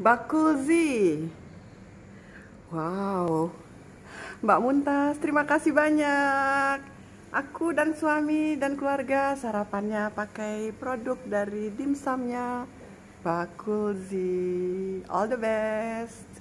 Bakuzi. Wow. Mbak Muntas, terima kasih banyak. Aku dan suami dan keluarga sarapannya pakai produk dari dimsumnya Bakuzi. All the best.